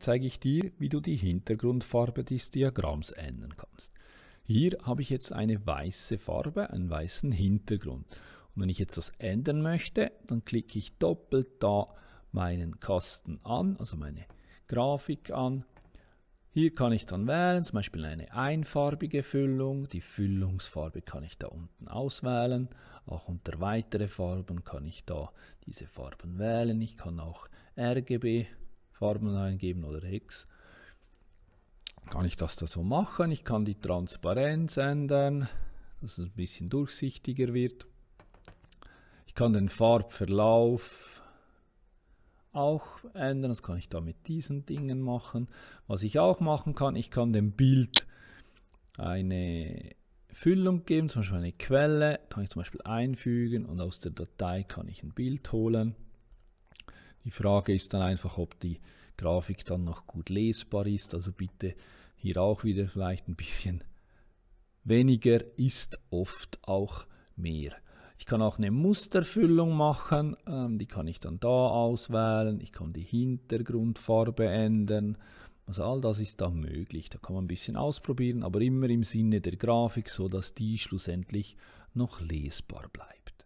zeige ich dir, wie du die Hintergrundfarbe des Diagramms ändern kannst. Hier habe ich jetzt eine weiße Farbe, einen weißen Hintergrund. Und wenn ich jetzt das ändern möchte, dann klicke ich doppelt da meinen Kasten an, also meine Grafik an. Hier kann ich dann wählen, zum Beispiel eine einfarbige Füllung. Die Füllungsfarbe kann ich da unten auswählen. Auch unter weitere Farben kann ich da diese Farben wählen. Ich kann auch RGB Farben eingeben oder Hex, kann ich das da so machen. Ich kann die Transparenz ändern, dass es ein bisschen durchsichtiger wird. Ich kann den Farbverlauf auch ändern. Das kann ich da mit diesen Dingen machen. Was ich auch machen kann, ich kann dem Bild eine Füllung geben, zum Beispiel eine Quelle, kann ich zum Beispiel einfügen und aus der Datei kann ich ein Bild holen. Die Frage ist dann einfach, ob die Grafik dann noch gut lesbar ist. Also bitte hier auch wieder vielleicht ein bisschen weniger ist oft auch mehr. Ich kann auch eine Musterfüllung machen, ähm, die kann ich dann da auswählen, ich kann die Hintergrundfarbe ändern. Also all das ist da möglich, da kann man ein bisschen ausprobieren, aber immer im Sinne der Grafik, so dass die schlussendlich noch lesbar bleibt.